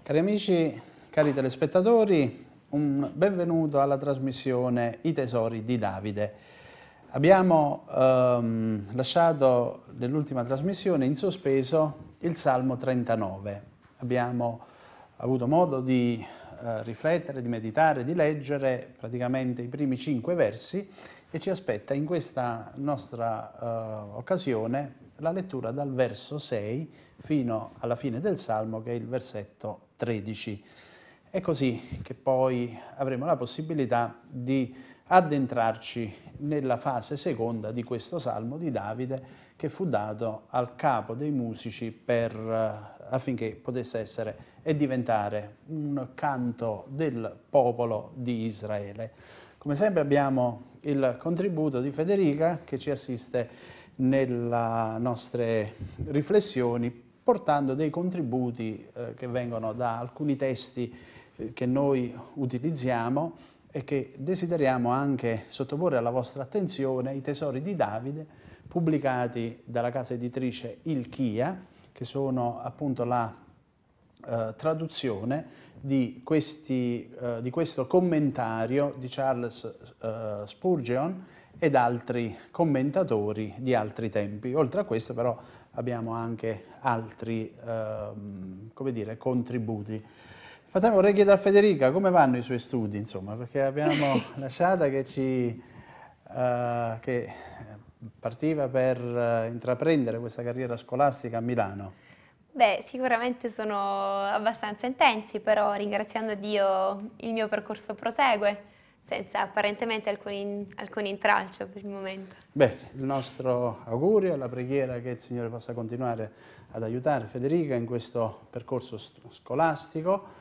Cari amici, cari telespettatori, un benvenuto alla trasmissione I tesori di Davide. Abbiamo ehm, lasciato nell'ultima trasmissione in sospeso il Salmo 39. Abbiamo avuto modo di eh, riflettere, di meditare, di leggere praticamente i primi cinque versi e ci aspetta in questa nostra eh, occasione la lettura dal verso 6 fino alla fine del Salmo che è il versetto 13. È così che poi avremo la possibilità di addentrarci nella fase seconda di questo salmo di Davide che fu dato al capo dei musici per, eh, affinché potesse essere e diventare un canto del popolo di Israele. Come sempre abbiamo il contributo di Federica che ci assiste nelle nostre riflessioni portando dei contributi eh, che vengono da alcuni testi eh, che noi utilizziamo e che desideriamo anche sottoporre alla vostra attenzione i tesori di Davide pubblicati dalla casa editrice Il Chia, che sono appunto la eh, traduzione di, questi, eh, di, questo commentario di Charles eh, Spurgeon ed altri commentatori di altri tempi. Oltre a questo però abbiamo anche altri ehm, dire, contributi. Fratello, vorrei chiedere a Federica come vanno i suoi studi, insomma, perché abbiamo lasciata che ci... Uh, che partiva per uh, intraprendere questa carriera scolastica a Milano. Beh, sicuramente sono abbastanza intensi, però ringraziando Dio il mio percorso prosegue senza apparentemente alcun, alcun, intralcio per il momento. Beh, il nostro augurio, la preghiera che il Signore possa continuare ad aiutare Federica in questo percorso scolastico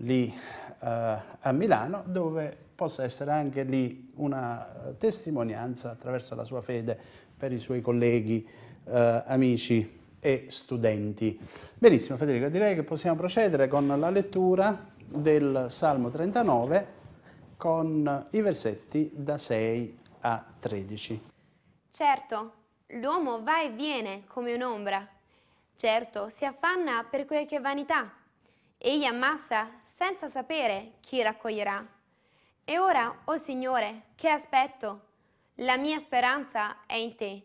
lì eh, a Milano, dove possa essere anche lì una eh, testimonianza attraverso la sua fede per i suoi colleghi, eh, amici e studenti. Benissimo Federico, direi che possiamo procedere con la lettura del Salmo 39 con i versetti da 6 a 13. Certo, l'uomo va e viene come un'ombra. Certo, si affanna per quel che vanità. Egli ammassa senza sapere chi raccoglierà. E ora, o oh Signore, che aspetto? La mia speranza è in te.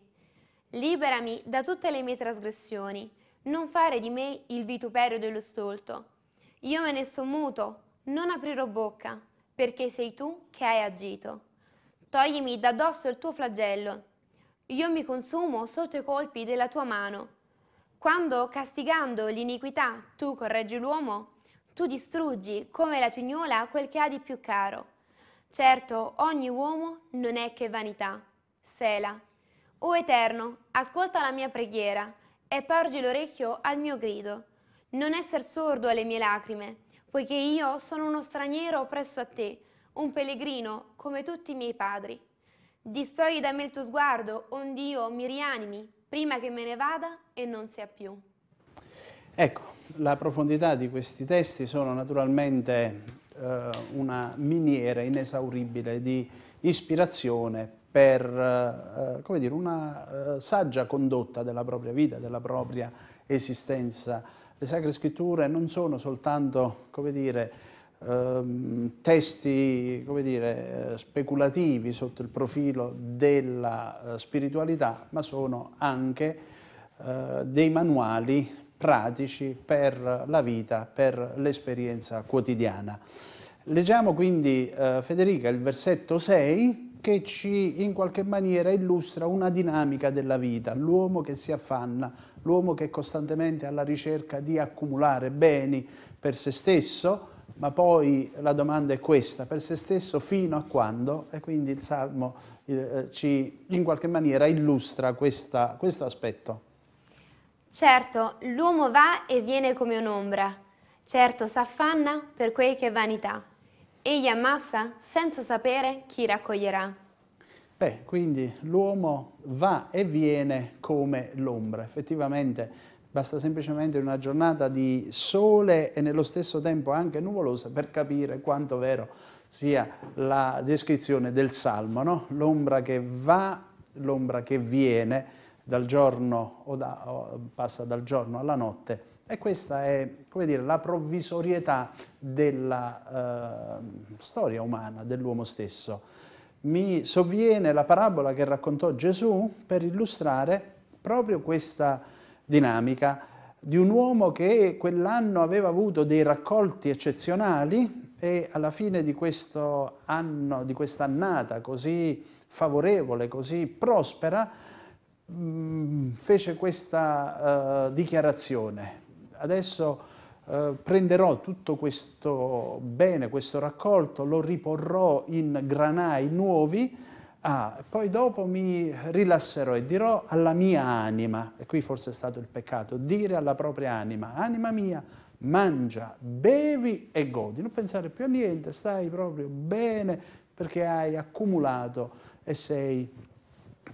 Liberami da tutte le mie trasgressioni, non fare di me il vituperio dello stolto. Io me ne sto muto, non aprirò bocca, perché sei tu che hai agito. Toglimi da dosso il tuo flagello. Io mi consumo sotto i colpi della tua mano. Quando, castigando l'iniquità, tu correggi l'uomo, tu distruggi come la tignola quel che ha di più caro. Certo, ogni uomo non è che vanità. Sela. O Eterno, ascolta la mia preghiera e porgi l'orecchio al mio grido. Non esser sordo alle mie lacrime, poiché io sono uno straniero presso a te, un pellegrino come tutti i miei padri. Distogli da me il tuo sguardo, ond'io mi rianimi, prima che me ne vada e non sia più. Ecco, la profondità di questi testi sono naturalmente eh, una miniera inesauribile di ispirazione per eh, dire, una eh, saggia condotta della propria vita, della propria esistenza. Le Sacre Scritture non sono soltanto, come dire, ehm, testi come dire, eh, speculativi sotto il profilo della eh, spiritualità, ma sono anche eh, dei manuali pratici per la vita, per l'esperienza quotidiana. Leggiamo quindi, eh, Federica, il versetto 6 che ci in qualche maniera illustra una dinamica della vita, l'uomo che si affanna, l'uomo che è costantemente alla ricerca di accumulare beni per se stesso, ma poi la domanda è questa, per se stesso fino a quando? E quindi il Salmo eh, ci in qualche maniera illustra questa, questo aspetto. Certo, l'uomo va e viene come un'ombra, certo s'affanna per quel che è vanità, egli ammassa senza sapere chi raccoglierà. Beh, quindi l'uomo va e viene come l'ombra, effettivamente basta semplicemente una giornata di sole e nello stesso tempo anche nuvolosa per capire quanto vero sia la descrizione del Salmo, no? l'ombra che va, l'ombra che viene, dal giorno o, da, o passa dal giorno alla notte. E questa è dire, la provvisorietà della eh, storia umana, dell'uomo stesso. Mi sovviene la parabola che raccontò Gesù per illustrare proprio questa dinamica di un uomo che quell'anno aveva avuto dei raccolti eccezionali e alla fine di questo anno, di quest'annata così favorevole, così prospera, Mm, fece questa uh, dichiarazione. Adesso Uh, prenderò tutto questo bene, questo raccolto, lo riporrò in granai nuovi, ah, poi dopo mi rilasserò e dirò alla mia anima, e qui forse è stato il peccato, dire alla propria anima, anima mia, mangia, bevi e godi, non pensare più a niente, stai proprio bene perché hai accumulato e sei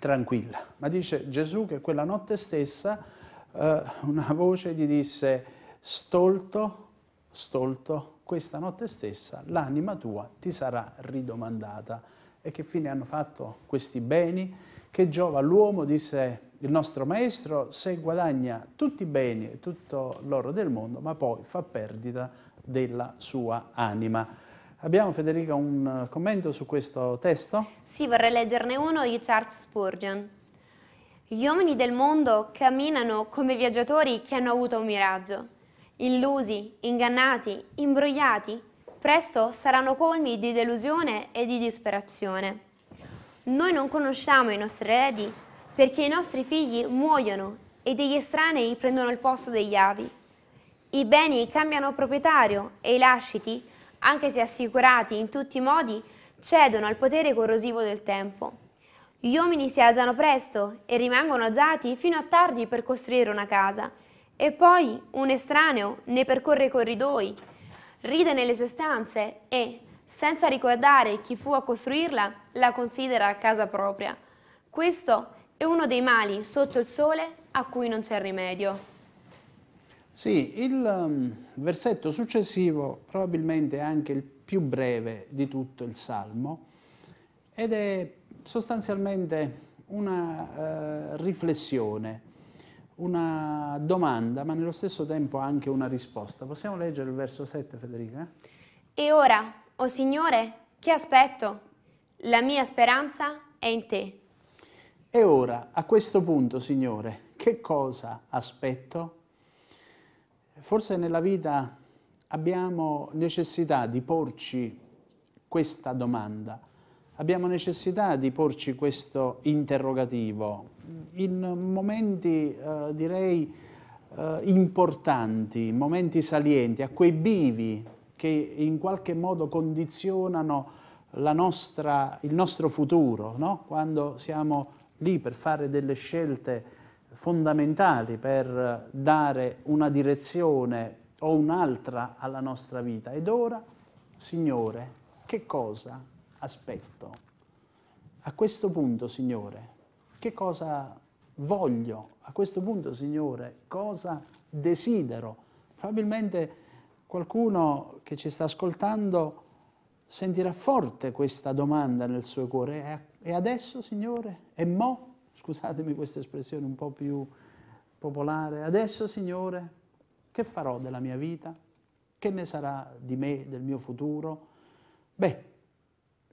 tranquilla. Ma dice Gesù che quella notte stessa eh, una voce gli disse, stolto, stolto, questa notte stessa l'anima tua ti sarà ridomandata. E che fine hanno fatto questi beni? Che giova l'uomo, disse il nostro maestro, se guadagna tutti i beni e tutto l'oro del mondo, ma poi fa perdita della sua anima. Abbiamo Federica un eh, commento su questo testo? Sì, vorrei leggerne uno di Charles Spurgeon. Gli uomini del mondo camminano come viaggiatori che hanno avuto un miraggio. Illusi, ingannati, imbrogliati, presto saranno colmi di delusione e di disperazione. Noi non conosciamo i nostri eredi perché i nostri figli muoiono e degli estranei prendono il posto degli avi. I beni cambiano proprietario e i lasciti anche se assicurati in tutti i modi, cedono al potere corrosivo del tempo. Gli uomini si alzano presto e rimangono alzati fino a tardi per costruire una casa, e poi un estraneo ne percorre i corridoi, ride nelle sue stanze e, senza ricordare chi fu a costruirla, la considera casa propria. Questo è uno dei mali sotto il sole a cui non c'è rimedio. Sì, il um, versetto successivo probabilmente è anche il più breve di tutto il Salmo ed è sostanzialmente una eh, riflessione, una domanda, ma nello stesso tempo anche una risposta. Possiamo leggere il verso 7, Federica? E ora, o oh Signore, che aspetto? La mia speranza è in te. E ora, a questo punto, Signore, che cosa aspetto? Forse nella vita abbiamo necessità di porci questa domanda, abbiamo necessità di porci questo interrogativo in momenti, eh, direi, eh, importanti, momenti salienti, a quei bivi che in qualche modo condizionano nostra, il nostro futuro, no? quando siamo lì per fare delle scelte fondamentali per dare una direzione o un'altra alla nostra vita. Ed ora, Signore, che cosa aspetto? A questo punto, Signore, che cosa voglio? A questo punto, Signore, cosa desidero? Probabilmente qualcuno che ci sta ascoltando sentirà forte questa domanda nel suo cuore. E adesso, Signore? E mo'? scusatemi questa espressione un po' più popolare, adesso Signore, che farò della mia vita? Che ne sarà di me, del mio futuro? Beh,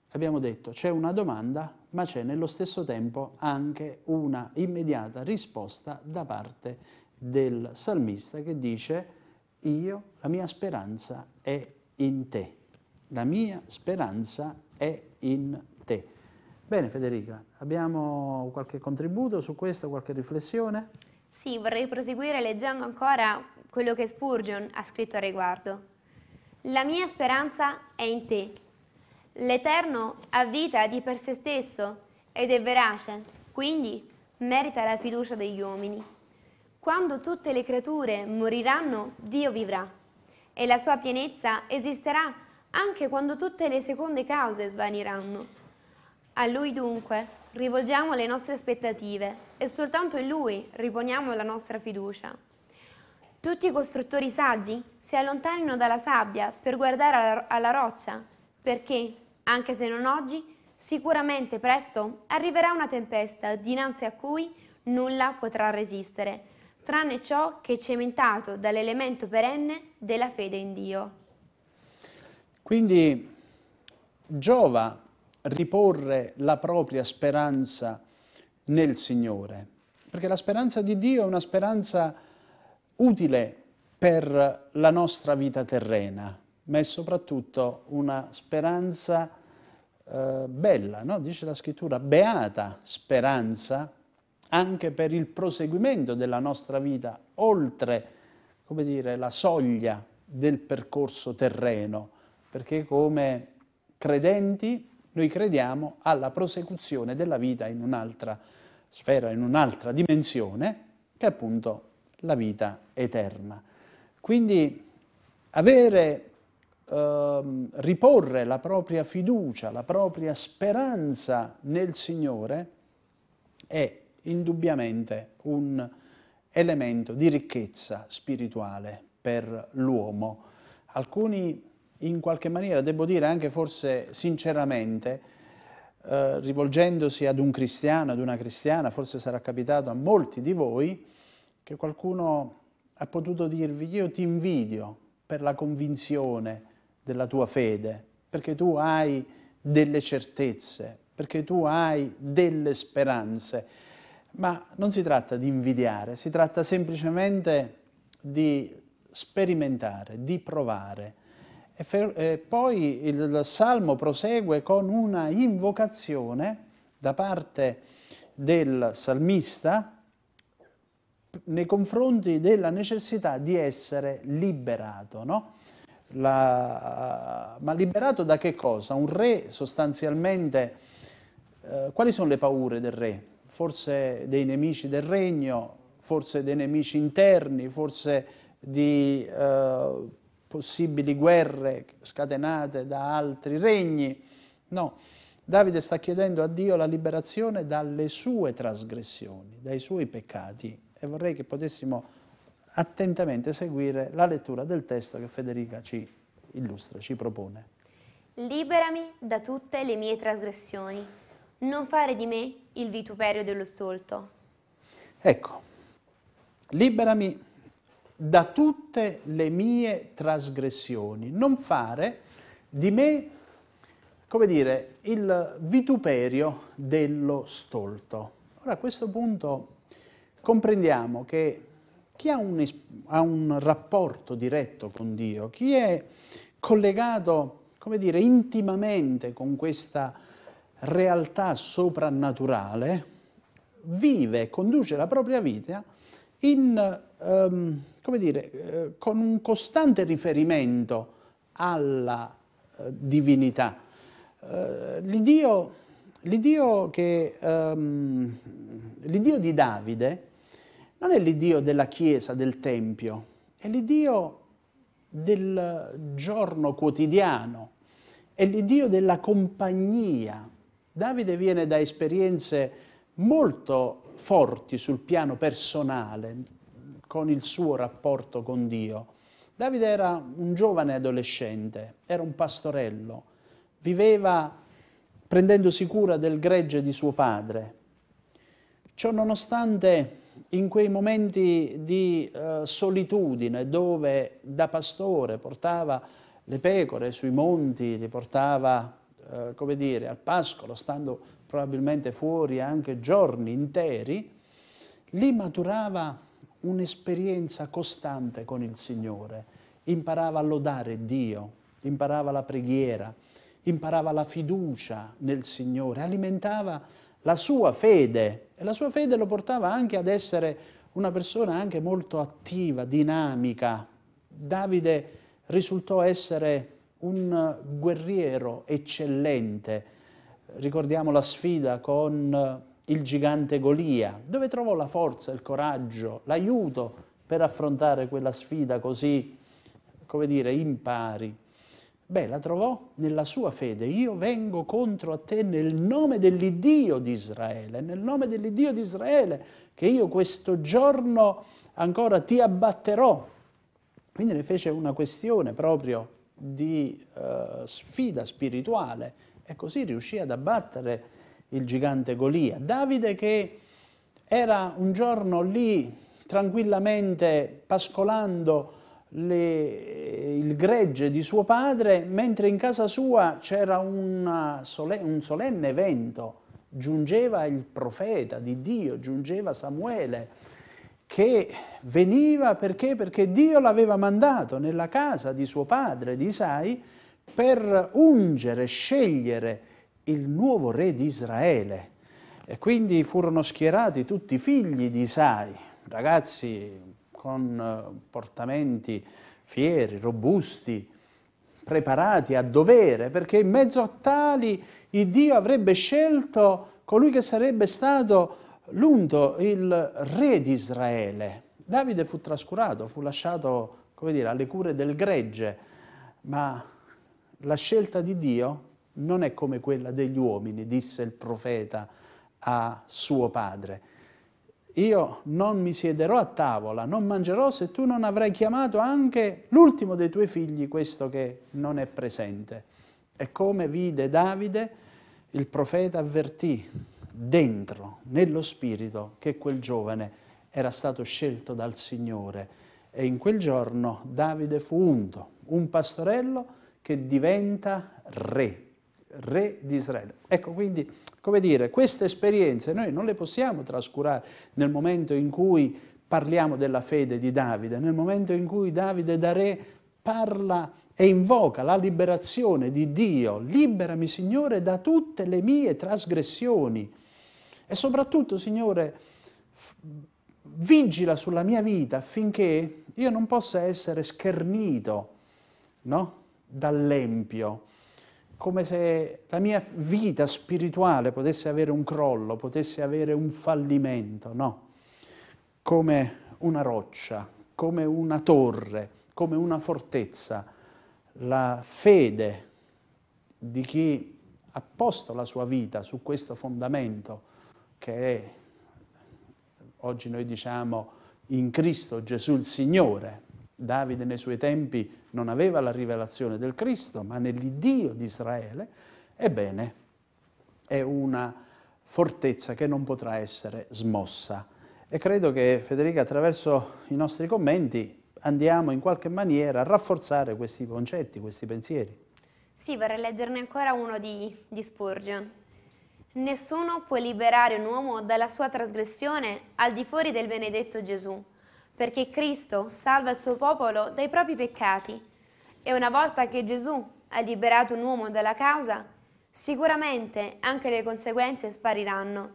abbiamo detto, c'è una domanda, ma c'è nello stesso tempo anche una immediata risposta da parte del salmista che dice, io, la mia speranza è in te, la mia speranza è in Bene Federica, abbiamo qualche contributo su questo, qualche riflessione? Sì, vorrei proseguire leggendo ancora quello che Spurgeon ha scritto a riguardo. La mia speranza è in te. L'Eterno ha vita di per se stesso ed è verace, quindi merita la fiducia degli uomini. Quando tutte le creature moriranno, Dio vivrà e la sua pienezza esisterà anche quando tutte le seconde cause svaniranno. A Lui dunque rivolgiamo le nostre aspettative e soltanto in Lui riponiamo la nostra fiducia. Tutti i costruttori saggi si allontanino dalla sabbia per guardare alla roccia, perché, anche se non oggi, sicuramente presto arriverà una tempesta dinanzi a cui nulla potrà resistere, tranne ciò che è cementato dall'elemento perenne della fede in Dio. Quindi giova riporre la propria speranza nel Signore, perché la speranza di Dio è una speranza utile per la nostra vita terrena, ma è soprattutto una speranza eh, bella, no? dice la scrittura, beata speranza anche per il proseguimento della nostra vita oltre come dire, la soglia del percorso terreno, perché come credenti noi crediamo alla prosecuzione della vita in un'altra sfera, in un'altra dimensione, che è appunto la vita eterna. Quindi avere, ehm, riporre la propria fiducia, la propria speranza nel Signore è indubbiamente un elemento di ricchezza spirituale per l'uomo. Alcuni in qualche maniera, devo dire anche forse sinceramente, eh, rivolgendosi ad un cristiano, ad una cristiana, forse sarà capitato a molti di voi, che qualcuno ha potuto dirvi io ti invidio per la convinzione della tua fede, perché tu hai delle certezze, perché tu hai delle speranze. Ma non si tratta di invidiare, si tratta semplicemente di sperimentare, di provare, e poi il Salmo prosegue con una invocazione da parte del salmista nei confronti della necessità di essere liberato, no? La, ma liberato da che cosa? Un re sostanzialmente, eh, quali sono le paure del re? Forse dei nemici del regno, forse dei nemici interni, forse di eh, possibili guerre scatenate da altri regni. No, Davide sta chiedendo a Dio la liberazione dalle sue trasgressioni, dai suoi peccati e vorrei che potessimo attentamente seguire la lettura del testo che Federica ci illustra, ci propone. Liberami da tutte le mie trasgressioni, non fare di me il vituperio dello stolto. Ecco, liberami da tutte le mie trasgressioni, non fare di me, come dire, il vituperio dello stolto. Ora a questo punto comprendiamo che chi ha un, ha un rapporto diretto con Dio, chi è collegato, come dire, intimamente con questa realtà soprannaturale, vive, e conduce la propria vita in, ehm, dire, eh, con un costante riferimento alla eh, divinità. Eh, l'Idio, l'Idio, che, ehm, l'Idio di Davide non è l'Idio della Chiesa, del Tempio, è l'Idio del giorno quotidiano, è l'Idio della compagnia. Davide viene da esperienze molto forti sul piano personale con il suo rapporto con Dio. Davide era un giovane adolescente, era un pastorello, viveva prendendosi cura del gregge di suo padre. Ciò nonostante in quei momenti di eh, solitudine dove da pastore portava le pecore sui monti, le portava, eh, come dire, al pascolo, stando probabilmente fuori anche giorni interi, lì maturava un'esperienza costante con il Signore, imparava a lodare Dio, imparava la preghiera, imparava la fiducia nel Signore, alimentava la sua fede e la sua fede lo portava anche ad essere una persona anche molto attiva, dinamica. Davide risultò essere un guerriero eccellente, ricordiamo la sfida con eh, il gigante Golia, dove trovò la forza, il coraggio, l'aiuto per affrontare quella sfida così, come dire, impari. Beh, la trovò nella sua fede. Io vengo contro a te nel nome dell'Iddio di Israele, nel nome dell'Iddio di Israele, che io questo giorno ancora ti abbatterò. Quindi ne fece una questione proprio di eh, sfida spirituale e così riuscì ad abbattere il gigante Golia. Davide che era un giorno lì tranquillamente pascolando le, il gregge di suo padre, mentre in casa sua c'era sole, un solenne evento. Giungeva il profeta di Dio, giungeva Samuele che veniva perché? perché Dio l'aveva mandato nella casa di suo padre, di Isai, per ungere, scegliere il nuovo re di Israele. E quindi furono schierati tutti i figli di Isai, ragazzi con eh, portamenti fieri, robusti, preparati a dovere, perché in mezzo a tali il Dio avrebbe scelto colui che sarebbe stato l'unto, il re di Israele. Davide fu trascurato, fu lasciato, come dire, alle cure del gregge, ma la scelta di Dio non è come quella degli uomini, disse il profeta a suo padre. Io non mi siederò a tavola, non mangerò se tu non avrai chiamato anche l'ultimo dei tuoi figli, questo che non è presente. E come vide Davide, il profeta avvertì dentro, nello spirito, che quel giovane era stato scelto dal Signore. E in quel giorno Davide fu unto, un pastorello, che diventa re, re di Israele. Ecco, quindi, come dire, queste esperienze noi non le possiamo trascurare nel momento in cui parliamo della fede di Davide, nel momento in cui Davide da re parla e invoca la liberazione di Dio, liberami Signore da tutte le mie trasgressioni e soprattutto Signore vigila sulla mia vita affinché io non possa essere schernito, no? dall'empio, come se la mia vita spirituale potesse avere un crollo, potesse avere un fallimento, no? Come una roccia, come una torre, come una fortezza, la fede di chi ha posto la sua vita su questo fondamento che è, oggi noi diciamo, in Cristo Gesù il Signore, Davide nei suoi tempi non aveva la rivelazione del Cristo, ma nell'Iddio di Israele, ebbene è una fortezza che non potrà essere smossa. E credo che Federica attraverso i nostri commenti andiamo in qualche maniera a rafforzare questi concetti, questi pensieri. Sì, vorrei leggerne ancora uno di, di Spurgeon. Nessuno può liberare un uomo dalla sua trasgressione al di fuori del benedetto Gesù perché Cristo salva il suo popolo dai propri peccati e una volta che Gesù ha liberato un uomo dalla causa, sicuramente anche le conseguenze spariranno.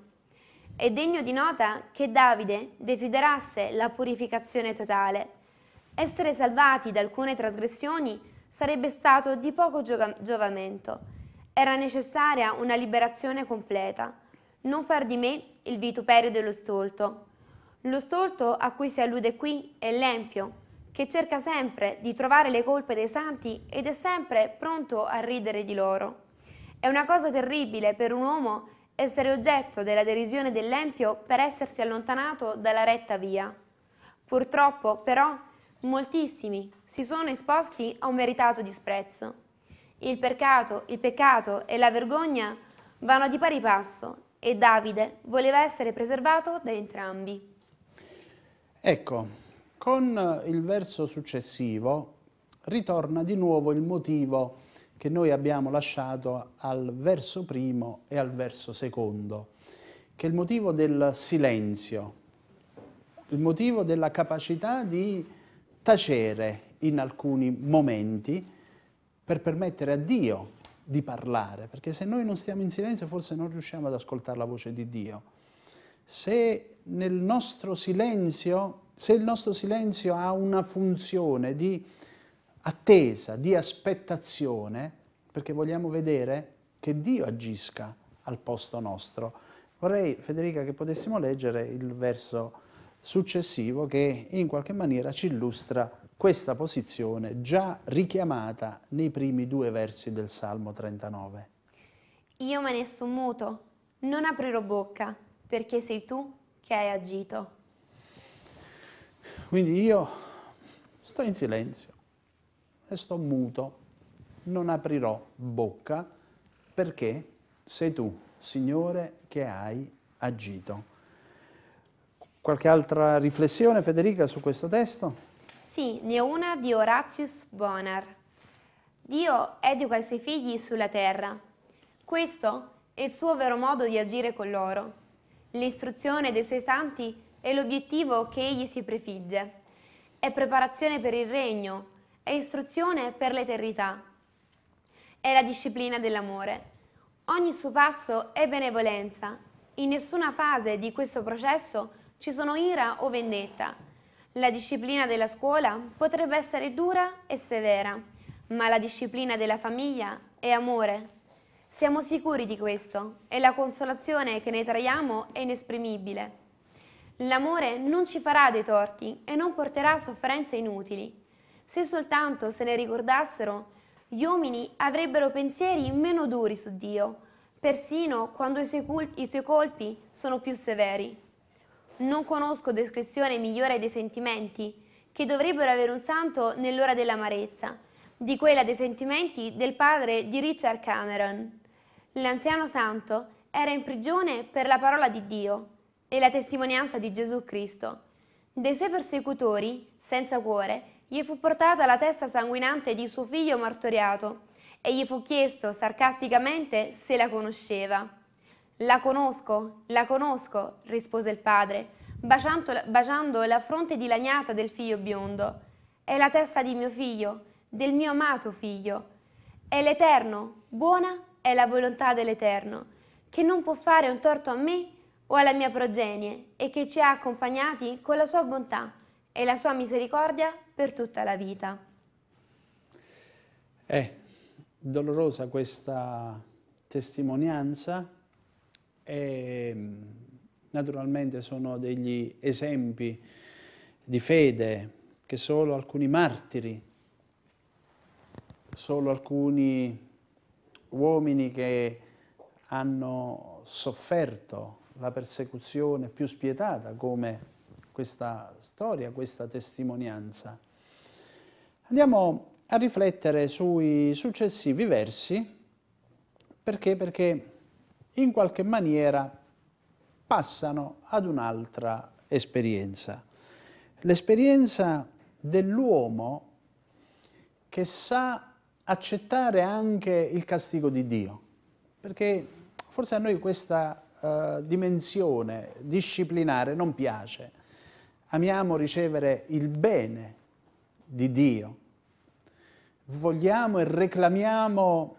È degno di nota che Davide desiderasse la purificazione totale. Essere salvati da alcune trasgressioni sarebbe stato di poco giovamento. Era necessaria una liberazione completa, non far di me il vituperio dello stolto, lo storto a cui si allude qui è l'empio, che cerca sempre di trovare le colpe dei santi ed è sempre pronto a ridere di loro. È una cosa terribile per un uomo essere oggetto della derisione dell'empio per essersi allontanato dalla retta via. Purtroppo, però, moltissimi si sono esposti a un meritato disprezzo. Il peccato, il peccato e la vergogna vanno di pari passo e Davide voleva essere preservato da entrambi. Ecco, con eh, il verso successivo ritorna di nuovo il motivo che noi abbiamo lasciato al verso primo e al verso secondo, che è il motivo del silenzio, il motivo della capacità di tacere in alcuni momenti per permettere a Dio di parlare, perché se noi non stiamo in silenzio forse non riusciamo ad ascoltare la voce di Dio. Se nel nostro silenzio, se il nostro silenzio ha una funzione di attesa, di aspettazione, perché vogliamo vedere che Dio agisca al posto nostro. Vorrei, Federica, che potessimo leggere il verso successivo che in qualche maniera ci illustra questa posizione già richiamata nei primi due versi del Salmo 39. Io me ne sto muto, non aprirò bocca, perché sei tu che hai agito. Quindi io sto in silenzio e sto muto, non aprirò bocca perché sei tu, Signore, che hai agito. Qualche altra riflessione, Federica, su questo testo? Sì, ne ho una di Horatius Bonar. Dio educa i suoi figli sulla terra. Questo è il suo vero modo di agire con loro l'istruzione dei suoi santi è l'obiettivo che egli si prefigge. È preparazione per il regno, è istruzione per l'eternità. È la disciplina dell'amore. Ogni suo passo è benevolenza. In nessuna fase di questo processo ci sono ira o vendetta. La disciplina della scuola potrebbe essere dura e severa, ma la disciplina della famiglia è amore, siamo sicuri di questo e la consolazione che ne traiamo è inesprimibile. L'amore non ci farà dei torti e non porterà sofferenze inutili. Se soltanto se ne ricordassero, gli uomini avrebbero pensieri meno duri su Dio, persino quando i suoi, i suoi colpi sono più severi. Non conosco descrizione migliore dei sentimenti che dovrebbero avere un santo nell'ora dell'amarezza, di quella dei sentimenti del padre di Richard Cameron l'anziano santo era in prigione per la parola di Dio e la testimonianza di Gesù Cristo. Dei suoi persecutori, senza cuore, gli fu portata la testa sanguinante di suo figlio martoriato e gli fu chiesto sarcasticamente se la conosceva. La conosco, la conosco, rispose il padre, baciando, baciando la fronte dilaniata del figlio biondo. È la testa di mio figlio, del mio amato figlio. È l'Eterno, buona è la volontà dell'Eterno, che non può fare un torto a me o alla mia progenie e che ci ha accompagnati con la sua bontà e la sua misericordia per tutta la vita. È dolorosa questa testimonianza e mm, naturalmente sono degli esempi di fede che solo alcuni martiri, solo alcuni uomini che hanno sofferto la persecuzione più spietata come questa storia, questa testimonianza. Andiamo a riflettere sui successivi versi perché? perché in qualche maniera passano ad un'altra esperienza. L'esperienza dell'uomo che sa accettare anche il castigo di Dio, perché forse a noi questa uh, dimensione disciplinare non piace. Amiamo ricevere il bene di Dio, vogliamo e reclamiamo,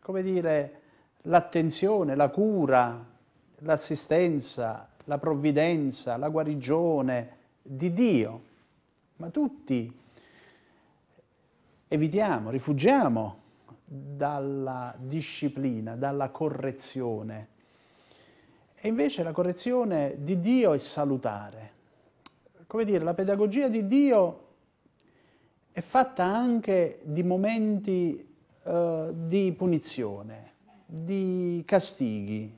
come dire, l'attenzione, la cura, l'assistenza, la provvidenza, la guarigione di Dio, ma tutti evitiamo, rifugiamo dalla disciplina, dalla correzione. E invece la correzione di Dio è salutare. Come dire, la pedagogia di Dio è fatta anche di momenti eh, di punizione, di castighi.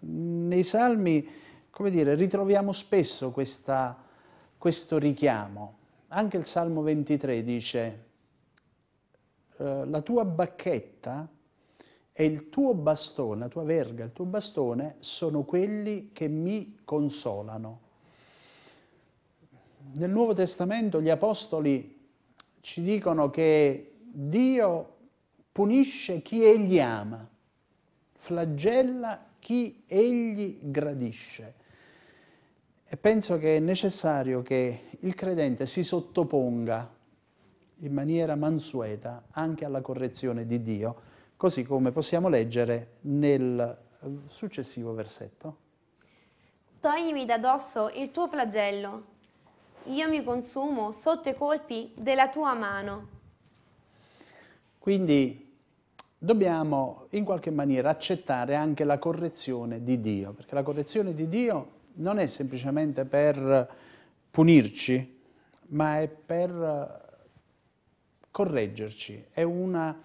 Nei salmi, come dire, ritroviamo spesso questa, questo richiamo. Anche il Salmo 23 dice eh, la tua bacchetta e il tuo bastone, la tua verga, il tuo bastone sono quelli che mi consolano. Nel Nuovo Testamento gli apostoli ci dicono che Dio punisce chi egli ama, flagella chi egli gradisce. E penso che è necessario che il credente si sottoponga in maniera mansueta anche alla correzione di Dio, così come possiamo leggere nel eh, successivo versetto. Toglimi da dosso il tuo flagello, io mi consumo sotto i colpi della tua mano. Quindi dobbiamo in qualche maniera accettare anche la correzione di Dio, perché la correzione di Dio non è semplicemente per punirci, ma è per correggerci, è una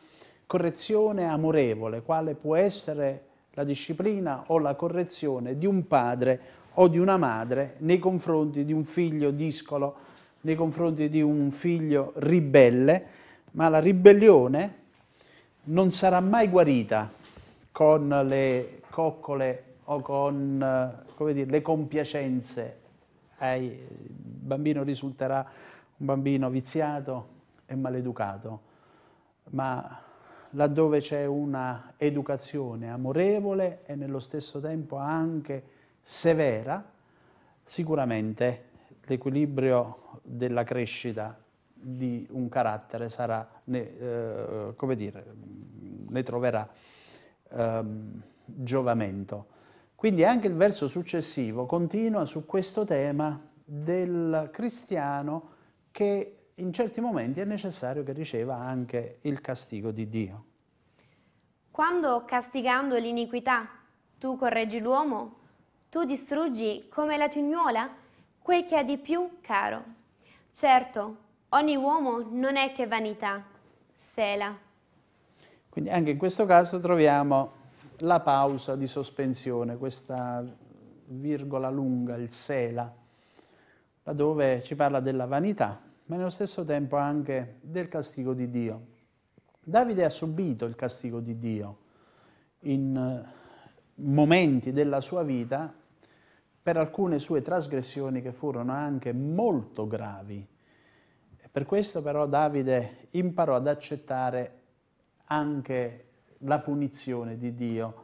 correzione amorevole, quale può essere la disciplina o la correzione di un padre o di una madre nei confronti di un figlio discolo, nei confronti di un figlio ribelle, ma la ribellione non sarà mai guarita con le coccole o con eh, dire, le compiacenze. il bambino risulterà un bambino viziato, e maleducato, ma laddove c'è una educazione amorevole e nello stesso tempo anche severa, sicuramente l'equilibrio della crescita di un carattere sarà, ne, eh, come dire, ne troverà eh, giovamento. Quindi anche il verso successivo continua su questo tema del cristiano che in certi momenti è necessario che riceva anche il castigo di Dio. Quando castigando l'iniquità tu correggi l'uomo, tu distruggi come la tignuola quel che ha di più caro. Certo, ogni uomo non è che vanità, sela. Quindi anche in questo caso troviamo la pausa di sospensione, questa virgola lunga, il sela, laddove ci parla della vanità, ma nello stesso tempo anche del castigo di Dio. Davide ha subito il castigo di Dio in eh, momenti della sua vita per alcune sue trasgressioni che furono anche molto gravi. Per questo però Davide imparò ad accettare anche la punizione di Dio.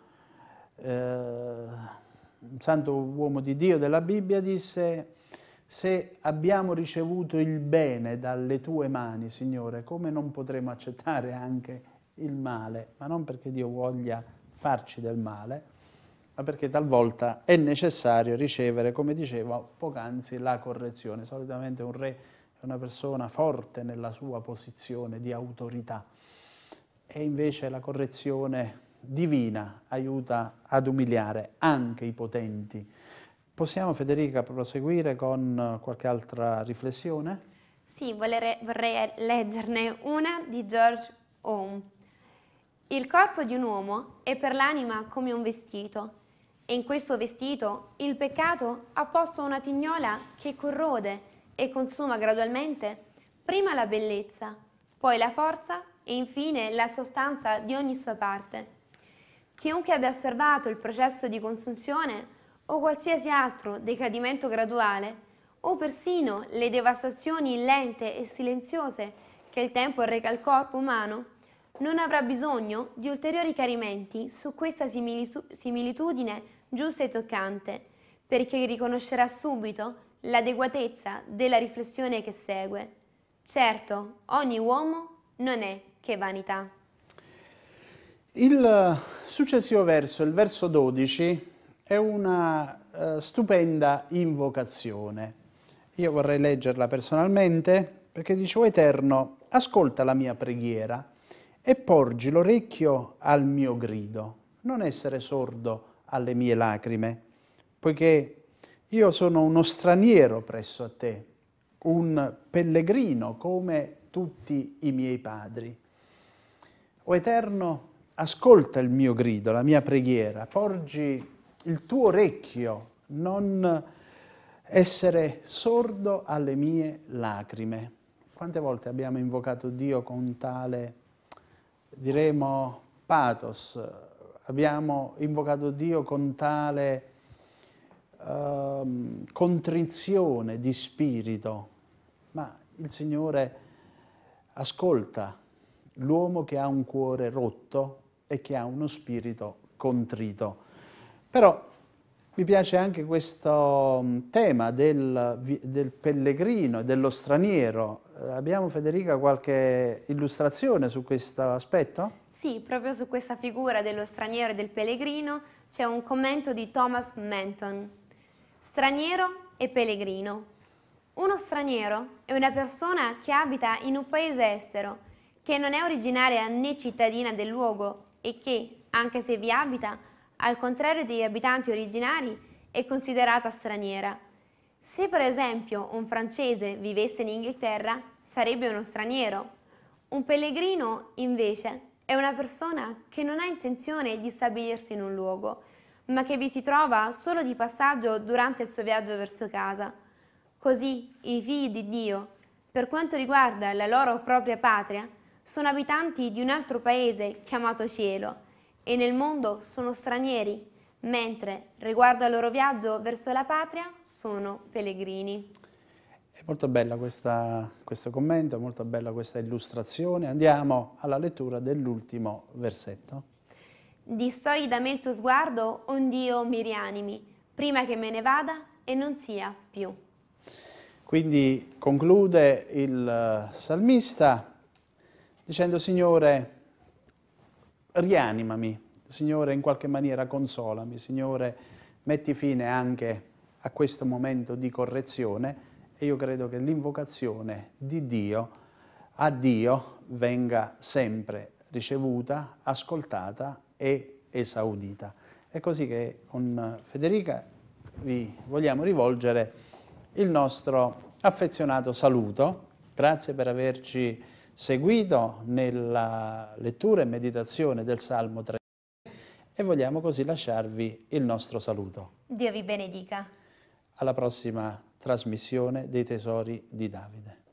Eh, un santo uomo di Dio della Bibbia disse se abbiamo ricevuto il bene dalle tue mani, Signore, come non potremo accettare anche il male? Ma non perché Dio voglia farci del male, ma perché talvolta è necessario ricevere, come dicevo poc'anzi, la correzione. Solitamente un re è una persona forte nella sua posizione di autorità e invece la correzione divina aiuta ad umiliare anche i potenti Possiamo, Federica, proseguire con eh, qualche altra riflessione? Sì, volere, vorrei eh, leggerne una di George Ohm. Il corpo di un uomo è per l'anima come un vestito, e in questo vestito il peccato ha posto una tignola che corrode e consuma gradualmente prima la bellezza, poi la forza e infine la sostanza di ogni sua parte. Chiunque abbia osservato il processo di consunzione o qualsiasi altro decadimento graduale, o persino le devastazioni lente e silenziose che il tempo reca al corpo umano, non avrà bisogno di ulteriori chiarimenti su questa similitudine giusta e toccante, perché riconoscerà subito l'adeguatezza della riflessione che segue. Certo, ogni uomo non è che vanità. Il successivo verso, il verso 12, è una eh, stupenda invocazione. Io vorrei leggerla personalmente perché dice, o Eterno, ascolta la mia preghiera e porgi l'orecchio al mio grido, non essere sordo alle mie lacrime, poiché io sono uno straniero presso a te, un pellegrino come tutti i miei padri. O Eterno, ascolta il mio grido, la mia preghiera, porgi il tuo orecchio, non essere sordo alle mie lacrime. Quante volte abbiamo invocato Dio con tale, diremo, pathos, abbiamo invocato Dio con tale uh, contrizione di spirito, ma il Signore ascolta l'uomo che ha un cuore rotto e che ha uno spirito contrito. Però mi piace anche questo mm, tema del, del pellegrino e dello straniero. Eh, abbiamo Federica qualche illustrazione su questo aspetto? Sì, proprio su questa figura dello straniero e del pellegrino c'è un commento di Thomas Menton. Straniero e pellegrino. Uno straniero è una persona che abita in un paese estero, che non è originaria né cittadina del luogo e che, anche se vi abita, al contrario degli abitanti originari, è considerata straniera. Se per esempio un francese vivesse in Inghilterra, sarebbe uno straniero. Un pellegrino, invece, è una persona che non ha intenzione di stabilirsi in un luogo, ma che vi si trova solo di passaggio durante il suo viaggio verso casa. Così i figli di Dio, per quanto riguarda la loro propria patria, sono abitanti di un altro paese chiamato cielo, e nel mondo sono stranieri, mentre riguardo al loro viaggio verso la patria sono pellegrini. È molto bella questa, questo commento, è molto bella questa illustrazione. Andiamo alla lettura dell'ultimo versetto. Distogli da me il tuo sguardo, ond'io mi rianimi, prima che me ne vada e non sia più. Quindi conclude il eh, salmista dicendo Signore, rianimami, Signore, in qualche maniera consolami, Signore, metti fine anche a questo momento di correzione e io credo che l'invocazione di Dio a Dio venga sempre ricevuta, ascoltata e esaudita. È così che con Federica vi vogliamo rivolgere il nostro affezionato saluto. Grazie per averci seguito nella lettura e meditazione del Salmo 3 e vogliamo così lasciarvi il nostro saluto. Dio vi benedica. Alla prossima trasmissione dei tesori di Davide.